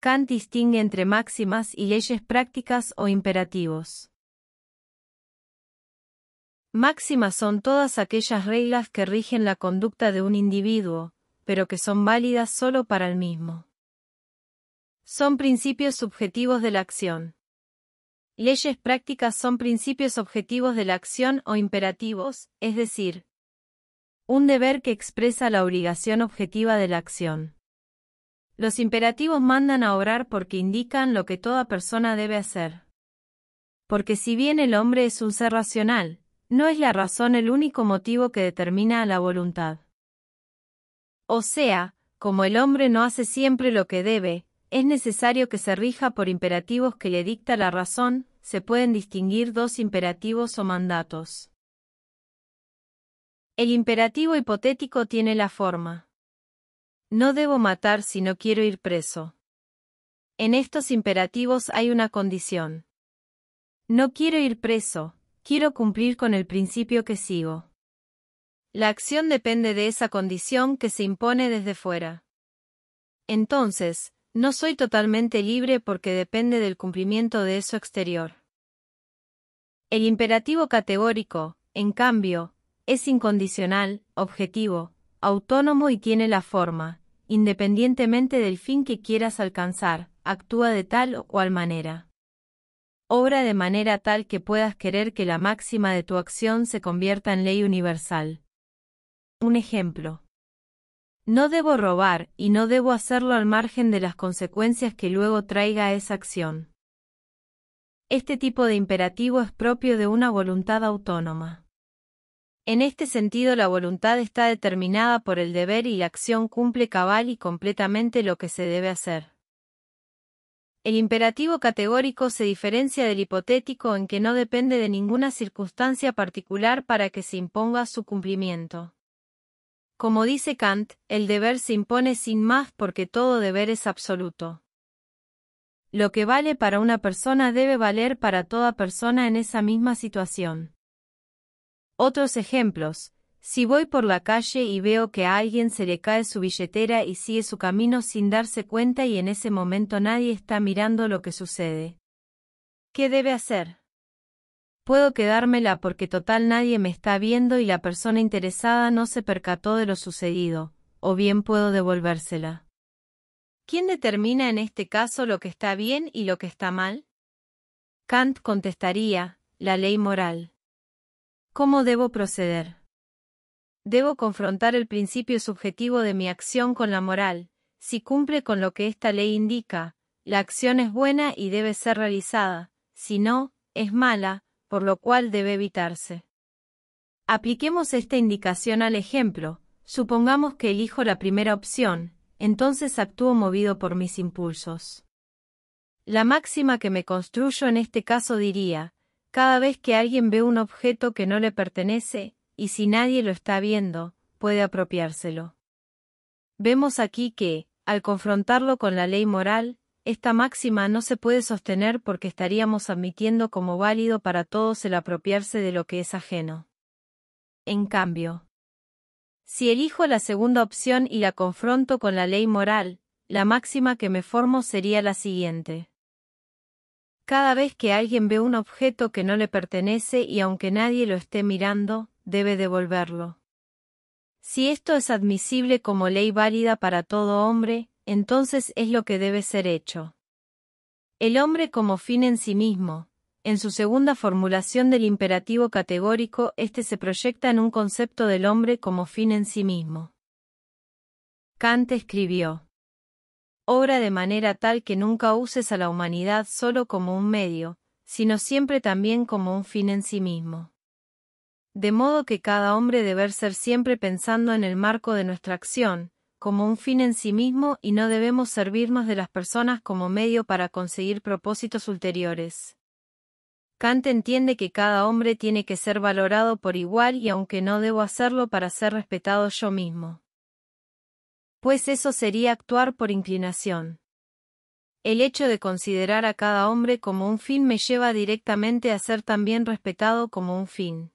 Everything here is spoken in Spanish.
Kant distingue entre máximas y leyes prácticas o imperativos. Máximas son todas aquellas reglas que rigen la conducta de un individuo, pero que son válidas solo para el mismo. Son principios subjetivos de la acción. Leyes prácticas son principios objetivos de la acción o imperativos, es decir, un deber que expresa la obligación objetiva de la acción. Los imperativos mandan a obrar porque indican lo que toda persona debe hacer. Porque si bien el hombre es un ser racional, no es la razón el único motivo que determina a la voluntad. O sea, como el hombre no hace siempre lo que debe, es necesario que se rija por imperativos que le dicta la razón, se pueden distinguir dos imperativos o mandatos. El imperativo hipotético tiene la forma no debo matar si no quiero ir preso. En estos imperativos hay una condición. No quiero ir preso, quiero cumplir con el principio que sigo. La acción depende de esa condición que se impone desde fuera. Entonces, no soy totalmente libre porque depende del cumplimiento de eso exterior. El imperativo categórico, en cambio, es incondicional, objetivo, autónomo y tiene la forma, independientemente del fin que quieras alcanzar, actúa de tal o cual manera. Obra de manera tal que puedas querer que la máxima de tu acción se convierta en ley universal. Un ejemplo. No debo robar y no debo hacerlo al margen de las consecuencias que luego traiga esa acción. Este tipo de imperativo es propio de una voluntad autónoma. En este sentido la voluntad está determinada por el deber y la acción cumple cabal y completamente lo que se debe hacer. El imperativo categórico se diferencia del hipotético en que no depende de ninguna circunstancia particular para que se imponga su cumplimiento. Como dice Kant, el deber se impone sin más porque todo deber es absoluto. Lo que vale para una persona debe valer para toda persona en esa misma situación. Otros ejemplos. Si voy por la calle y veo que a alguien se le cae su billetera y sigue su camino sin darse cuenta y en ese momento nadie está mirando lo que sucede. ¿Qué debe hacer? Puedo quedármela porque total nadie me está viendo y la persona interesada no se percató de lo sucedido, o bien puedo devolvérsela. ¿Quién determina en este caso lo que está bien y lo que está mal? Kant contestaría, la ley moral. ¿Cómo debo proceder? Debo confrontar el principio subjetivo de mi acción con la moral. Si cumple con lo que esta ley indica, la acción es buena y debe ser realizada, si no, es mala, por lo cual debe evitarse. Apliquemos esta indicación al ejemplo. Supongamos que elijo la primera opción, entonces actúo movido por mis impulsos. La máxima que me construyo en este caso diría, cada vez que alguien ve un objeto que no le pertenece, y si nadie lo está viendo, puede apropiárselo. Vemos aquí que, al confrontarlo con la ley moral, esta máxima no se puede sostener porque estaríamos admitiendo como válido para todos el apropiarse de lo que es ajeno. En cambio, si elijo la segunda opción y la confronto con la ley moral, la máxima que me formo sería la siguiente. Cada vez que alguien ve un objeto que no le pertenece y aunque nadie lo esté mirando, debe devolverlo. Si esto es admisible como ley válida para todo hombre, entonces es lo que debe ser hecho. El hombre como fin en sí mismo. En su segunda formulación del imperativo categórico, este se proyecta en un concepto del hombre como fin en sí mismo. Kant escribió obra de manera tal que nunca uses a la humanidad solo como un medio, sino siempre también como un fin en sí mismo. De modo que cada hombre debe ser siempre pensando en el marco de nuestra acción, como un fin en sí mismo y no debemos servirnos de las personas como medio para conseguir propósitos ulteriores. Kant entiende que cada hombre tiene que ser valorado por igual y aunque no debo hacerlo para ser respetado yo mismo. Pues eso sería actuar por inclinación. El hecho de considerar a cada hombre como un fin me lleva directamente a ser también respetado como un fin.